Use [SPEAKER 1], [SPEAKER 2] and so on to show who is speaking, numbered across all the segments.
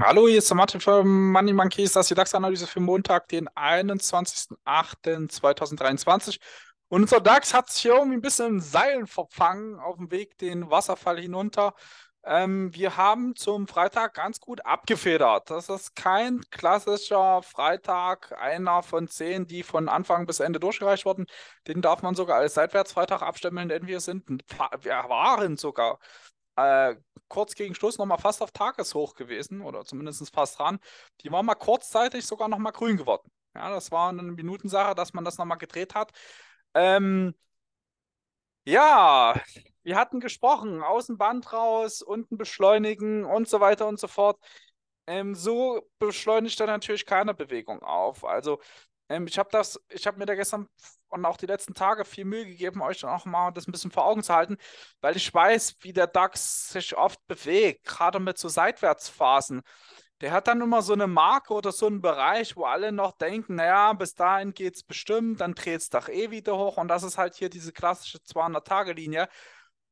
[SPEAKER 1] Hallo, hier ist der Martin von Money Monkeys, das ist die DAX-Analyse für Montag, den 21.08.2023. Und unser DAX hat sich hier irgendwie ein bisschen in Seilen verfangen auf dem Weg den Wasserfall hinunter. Ähm, wir haben zum Freitag ganz gut abgefedert. Das ist kein klassischer Freitag, einer von zehn, die von Anfang bis Ende durchgereicht wurden. Den darf man sogar als Seitwärtsfreitag abstempeln, denn wir sind, wir waren sogar äh, kurz gegen Schluss nochmal fast auf Tageshoch gewesen oder zumindest fast dran. Die waren mal kurzzeitig sogar nochmal grün geworden. Ja, das war eine Minutensache, dass man das nochmal gedreht hat. Ähm, ja, wir hatten gesprochen, Außenband raus, unten beschleunigen und so weiter und so fort. Ähm, so beschleunigt er natürlich keine Bewegung auf. Also ähm, ich habe das, ich habe mir da gestern und auch die letzten Tage viel Mühe gegeben, euch dann auch mal das ein bisschen vor Augen zu halten, weil ich weiß, wie der DAX sich oft bewegt, gerade mit so Seitwärtsphasen. Der hat dann immer so eine Marke oder so einen Bereich, wo alle noch denken, naja, bis dahin geht es bestimmt, dann dreht es doch eh wieder hoch. Und das ist halt hier diese klassische 200-Tage-Linie.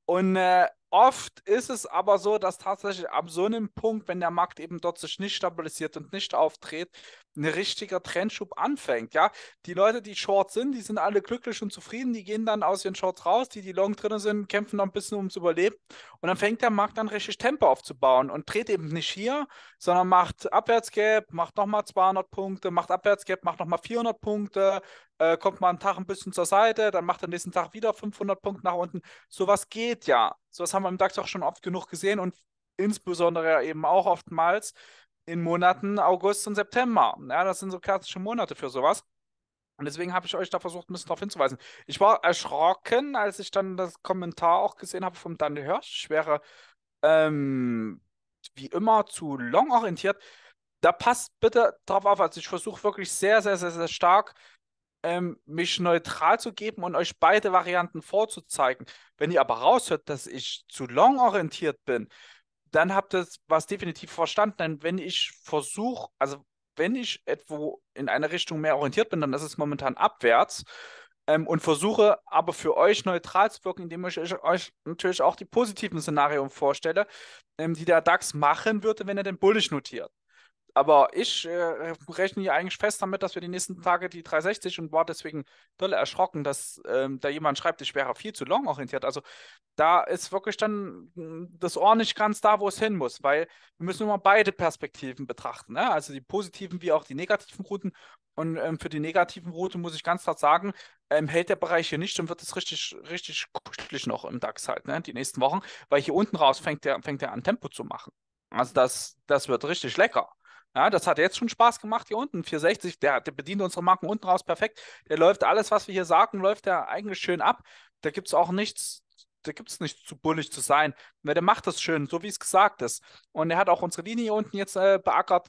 [SPEAKER 1] Und äh, oft ist es aber so, dass tatsächlich ab so einem Punkt, wenn der Markt eben dort sich nicht stabilisiert und nicht auftritt, ein richtiger Trendschub anfängt. Ja, die Leute, die Short sind, die sind alle glücklich und zufrieden, die gehen dann aus ihren Shorts raus, die, die Long drin sind, kämpfen noch ein bisschen ums Überleben und dann fängt der Markt dann richtig Tempo aufzubauen und dreht eben nicht hier, sondern macht Abwärtsgap, macht nochmal 200 Punkte, macht Abwärtsgap, macht nochmal 400 Punkte, äh, kommt mal einen Tag ein bisschen zur Seite, dann macht er nächsten Tag wieder 500 Punkte nach unten. Sowas geht ja. Sowas haben wir im DAX auch schon oft genug gesehen und insbesondere eben auch oftmals, in Monaten August und September. Ja, das sind so klassische Monate für sowas. Und deswegen habe ich euch da versucht, ein bisschen darauf hinzuweisen. Ich war erschrocken, als ich dann das Kommentar auch gesehen habe vom Daniel Hirsch. Ich wäre ähm, wie immer zu long orientiert. Da passt bitte drauf auf. Also ich versuche wirklich sehr, sehr, sehr, sehr stark ähm, mich neutral zu geben und euch beide Varianten vorzuzeigen. Wenn ihr aber raushört, dass ich zu long orientiert bin, dann habt ihr was definitiv verstanden. Denn wenn ich versuche, also wenn ich etwo in eine Richtung mehr orientiert bin, dann ist es momentan abwärts ähm, und versuche aber für euch neutral zu wirken, indem ich euch natürlich auch die positiven Szenarien vorstelle, ähm, die der DAX machen würde, wenn er den bullisch notiert aber ich äh, rechne hier eigentlich fest damit, dass wir die nächsten Tage die 360 und war deswegen doll erschrocken, dass ähm, da jemand schreibt, ich wäre viel zu long orientiert. Also da ist wirklich dann hm, das Ohr nicht ganz da, wo es hin muss, weil wir müssen immer beide Perspektiven betrachten, ne? also die positiven wie auch die negativen Routen. Und ähm, für die negativen Routen muss ich ganz klar sagen, ähm, hält der Bereich hier nicht und wird es richtig, richtig kuschelig noch im DAX halt, ne? die nächsten Wochen, weil hier unten raus fängt der, fängt an Tempo zu machen. Also das, das wird richtig lecker. Ja, das hat jetzt schon Spaß gemacht hier unten. 460, der, der bedient unsere Marken unten raus perfekt. Der läuft alles, was wir hier sagen, läuft ja eigentlich schön ab. Da gibt es auch nichts, da gibt es nichts zu bullig zu sein. Der macht das schön, so wie es gesagt ist. Und er hat auch unsere Linie hier unten jetzt äh, beackert.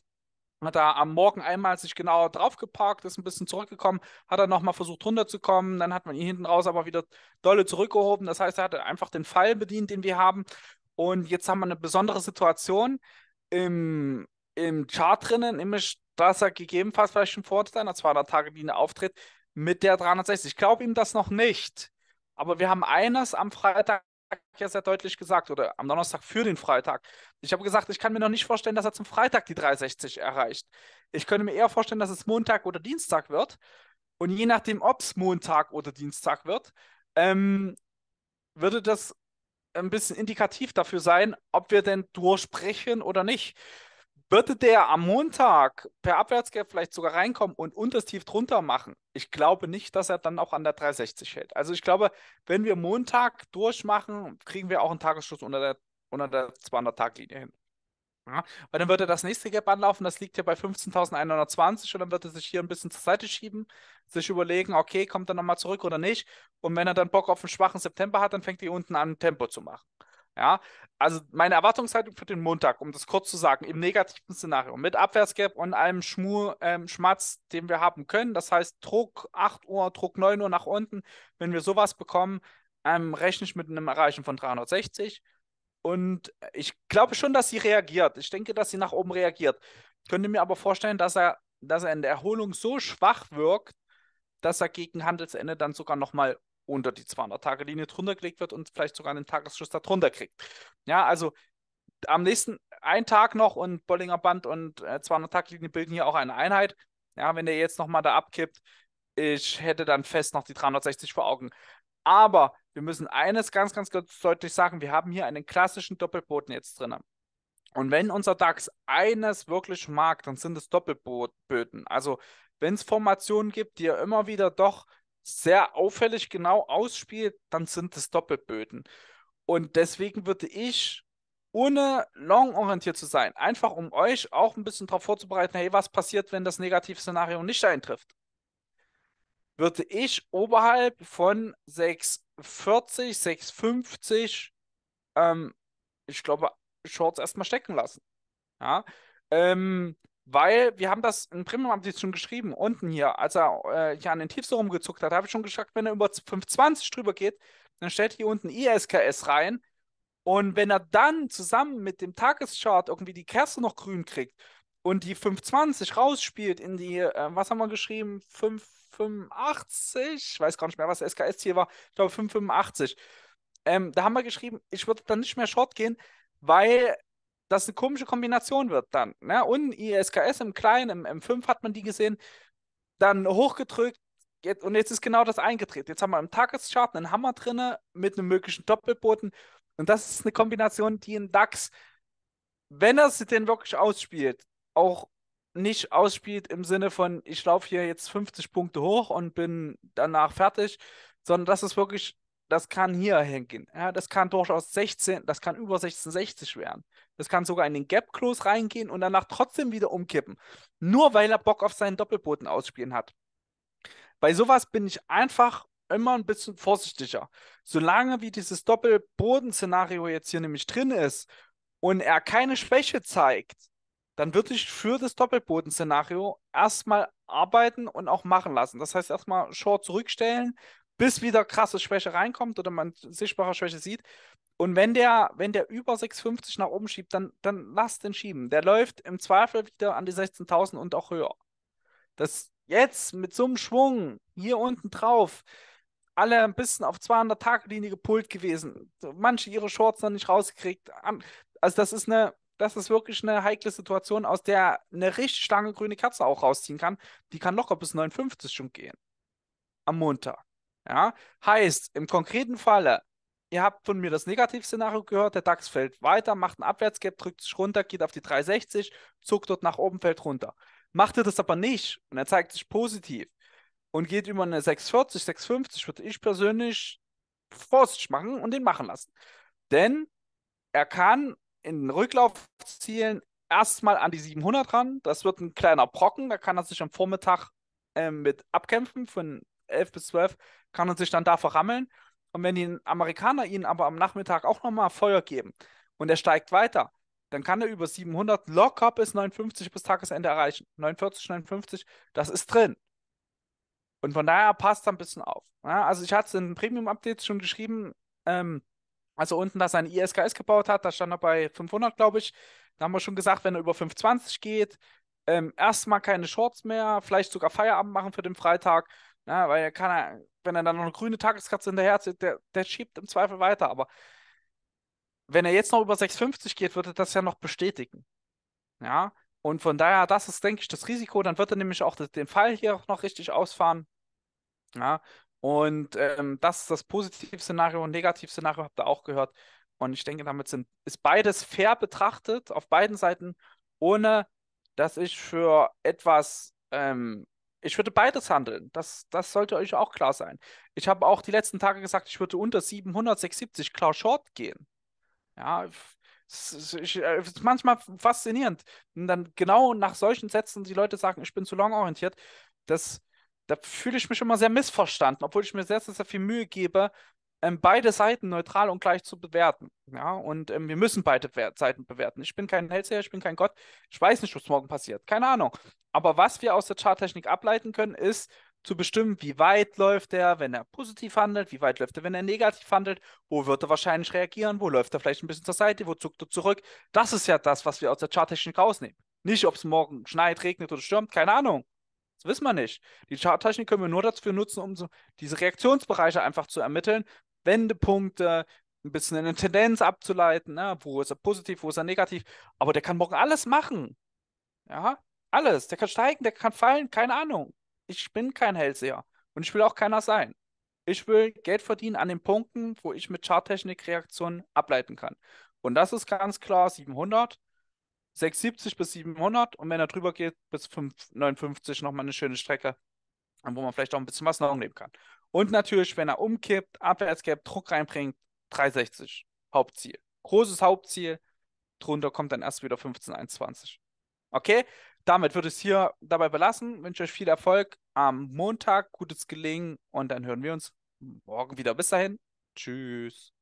[SPEAKER 1] Hat er am Morgen einmal sich genauer drauf geparkt, ist ein bisschen zurückgekommen, hat er nochmal versucht runterzukommen, dann hat man ihn hinten raus aber wieder dolle zurückgehoben. Das heißt, er hat einfach den Fall bedient, den wir haben. Und jetzt haben wir eine besondere Situation im im Chartrennen immer dass er gegebenenfalls vielleicht ein Vorteil einer 200-Tage-Linie auftritt mit der 360. Ich glaube ihm das noch nicht. Aber wir haben eines am Freitag ja sehr deutlich gesagt oder am Donnerstag für den Freitag. Ich habe gesagt, ich kann mir noch nicht vorstellen, dass er zum Freitag die 360 erreicht. Ich könnte mir eher vorstellen, dass es Montag oder Dienstag wird. Und je nachdem, ob es Montag oder Dienstag wird, ähm, würde das ein bisschen indikativ dafür sein, ob wir denn durchbrechen oder nicht. Würde der am Montag per Abwärtsgap vielleicht sogar reinkommen und unters Tief drunter machen? Ich glaube nicht, dass er dann auch an der 360 hält. Also ich glaube, wenn wir Montag durchmachen, kriegen wir auch einen Tagesschluss unter der, unter der 200-Tag-Linie hin. Ja, weil dann wird er das nächste Gap anlaufen, das liegt ja bei 15.120 und dann wird er sich hier ein bisschen zur Seite schieben, sich überlegen, okay, kommt er nochmal zurück oder nicht. Und wenn er dann Bock auf einen schwachen September hat, dann fängt er unten an, Tempo zu machen. Ja, also meine Erwartungshaltung für den Montag, um das kurz zu sagen, im negativen Szenario mit Abwärtsgap und einem Schmur, ähm, Schmatz, den wir haben können, das heißt Druck 8 Uhr, Druck 9 Uhr nach unten, wenn wir sowas bekommen, ähm, rechne ich mit einem Erreichen von 360. Und ich glaube schon, dass sie reagiert. Ich denke, dass sie nach oben reagiert. Ich könnte mir aber vorstellen, dass er, dass er in der Erholung so schwach wirkt, dass er gegen Handelsende dann sogar nochmal unter die 200-Tage-Linie drunter gelegt wird und vielleicht sogar einen Tagesschuss darunter kriegt. Ja, also am nächsten einen Tag noch und Bollinger Band und äh, 200-Tage-Linie bilden hier auch eine Einheit. Ja, wenn der jetzt nochmal da abkippt, ich hätte dann fest noch die 360 vor Augen. Aber wir müssen eines ganz, ganz, ganz deutlich sagen: Wir haben hier einen klassischen Doppelboden jetzt drin. Und wenn unser DAX eines wirklich mag, dann sind es Doppelböden. Also, wenn es Formationen gibt, die ja immer wieder doch sehr auffällig genau ausspielt, dann sind es Doppelböden. Und deswegen würde ich, ohne long-orientiert zu sein, einfach um euch auch ein bisschen darauf vorzubereiten, hey, was passiert, wenn das Negativszenario nicht eintrifft? Würde ich oberhalb von 640, 650, ähm, ich glaube, Shorts erstmal stecken lassen. Ja. Ähm, weil wir haben das in Premium haben sie schon geschrieben, unten hier, als er äh, hier an den Tiefs rumgezuckt hat, habe ich schon gesagt, wenn er über 520 drüber geht, dann stellt hier unten ISKS rein und wenn er dann zusammen mit dem Tageschart irgendwie die Kerze noch grün kriegt und die 520 rausspielt in die, äh, was haben wir geschrieben, 585, ich weiß gar nicht mehr, was das SKS-Ziel war, ich glaube 585, ähm, da haben wir geschrieben, ich würde dann nicht mehr Short gehen, weil das eine komische Kombination wird dann. Ne? Und ISKS im Kleinen, im M5 hat man die gesehen, dann hochgedrückt, Jetzt, und jetzt ist genau das eingetreten. Jetzt haben wir im Tageschart einen Hammer drin mit einem möglichen Doppelboten. Und das ist eine Kombination, die in DAX, wenn er sie denn wirklich ausspielt, auch nicht ausspielt im Sinne von, ich laufe hier jetzt 50 Punkte hoch und bin danach fertig, sondern das ist wirklich das kann hier hängen. Ja, das kann durchaus 16, das kann über 1660 werden. Das kann sogar in den Gap Close reingehen und danach trotzdem wieder umkippen. Nur weil er Bock auf seinen Doppelboden ausspielen hat. Bei sowas bin ich einfach immer ein bisschen vorsichtiger. Solange wie dieses Doppelboden-Szenario jetzt hier nämlich drin ist und er keine Schwäche zeigt, dann würde ich für das Doppelboden-Szenario erstmal arbeiten und auch machen lassen. Das heißt, erstmal Short zurückstellen bis wieder krasse Schwäche reinkommt oder man sichtbare Schwäche sieht. Und wenn der, wenn der über 6,50 nach oben schiebt, dann, dann lass den schieben. Der läuft im Zweifel wieder an die 16.000 und auch höher. Das jetzt mit so einem Schwung hier unten drauf, alle ein bisschen auf 200 Tage Linie gepult gewesen, manche ihre Shorts noch nicht rausgekriegt. Also das ist eine, das ist wirklich eine heikle Situation, aus der eine richtig lange grüne Katze auch rausziehen kann. Die kann locker bis 9,50 schon gehen. Am Montag. Ja? Heißt, im konkreten Falle, ihr habt von mir das Negativszenario gehört, der DAX fällt weiter, macht einen Abwärtsgap, drückt sich runter, geht auf die 360, zuckt dort nach oben, fällt runter. Macht ihr das aber nicht und er zeigt sich positiv und geht über eine 640, 650, würde ich persönlich vorsichtig machen und den machen lassen. Denn er kann in den Rücklauf zielen, erstmal an die 700 ran. Das wird ein kleiner Brocken, da kann er sich am Vormittag äh, mit abkämpfen von 11 bis 12 kann er sich dann da verrammeln. Und wenn die Amerikaner ihnen aber am Nachmittag auch nochmal Feuer geben und er steigt weiter, dann kann er über 700 locker bis 59 bis Tagesende erreichen. 49, 59, das ist drin. Und von daher passt er ein bisschen auf. Ja, also ich hatte es in Premium-Updates schon geschrieben, ähm, also unten, dass er ein ISKS gebaut hat, da stand er bei 500, glaube ich. Da haben wir schon gesagt, wenn er über 520 geht, ähm, erstmal keine Shorts mehr, vielleicht sogar Feierabend machen für den Freitag ja, weil er kann wenn er dann noch eine grüne Tageskatze hinterherzieht, der, der schiebt im Zweifel weiter. Aber wenn er jetzt noch über 6,50 geht, wird er das ja noch bestätigen. Ja, und von daher, das ist, denke ich, das Risiko. Dann wird er nämlich auch den Fall hier noch richtig ausfahren. Ja, und ähm, das ist das Positivszenario und Negativszenario, habt ihr auch gehört. Und ich denke, damit sind, ist beides fair betrachtet auf beiden Seiten, ohne dass ich für etwas ähm, ich würde beides handeln. Das, das sollte euch auch klar sein. Ich habe auch die letzten Tage gesagt, ich würde unter 776 klar Short gehen. Ja, äh, es ist manchmal faszinierend. Und dann genau nach solchen Sätzen die Leute sagen, ich bin zu long orientiert. Das, da fühle ich mich immer sehr missverstanden, obwohl ich mir sehr, sehr viel Mühe gebe, ähm, beide Seiten neutral und gleich zu bewerten. Ja, und ähm, wir müssen beide Be Seiten bewerten. Ich bin kein Hellseher, ich bin kein Gott. Ich weiß nicht, was morgen passiert. Keine Ahnung. Aber was wir aus der Charttechnik ableiten können, ist zu bestimmen, wie weit läuft er, wenn er positiv handelt, wie weit läuft er, wenn er negativ handelt, wo wird er wahrscheinlich reagieren, wo läuft er vielleicht ein bisschen zur Seite, wo zuckt er zurück. Das ist ja das, was wir aus der Charttechnik rausnehmen. Nicht, ob es morgen schneit, regnet oder stürmt, keine Ahnung. Das wissen wir nicht. Die Charttechnik können wir nur dafür nutzen, um so diese Reaktionsbereiche einfach zu ermitteln, Wendepunkte, ein bisschen eine Tendenz abzuleiten, ne? wo ist er positiv, wo ist er negativ, aber der kann morgen alles machen. Ja, alles. Der kann steigen, der kann fallen, keine Ahnung. Ich bin kein Hellseher und ich will auch keiner sein. Ich will Geld verdienen an den Punkten, wo ich mit Charttechnik-Reaktionen ableiten kann. Und das ist ganz klar 700, 670 bis 700 und wenn er drüber geht, bis 559 nochmal eine schöne Strecke, wo man vielleicht auch ein bisschen was noch nehmen kann. Und natürlich, wenn er umkippt, Abwärtsgap, Druck reinbringt, 360. Hauptziel. Großes Hauptziel. Drunter kommt dann erst wieder 15,21. Okay? Damit wird es hier dabei belassen. Wünsche euch viel Erfolg am Montag. Gutes Gelingen und dann hören wir uns morgen wieder. Bis dahin. Tschüss.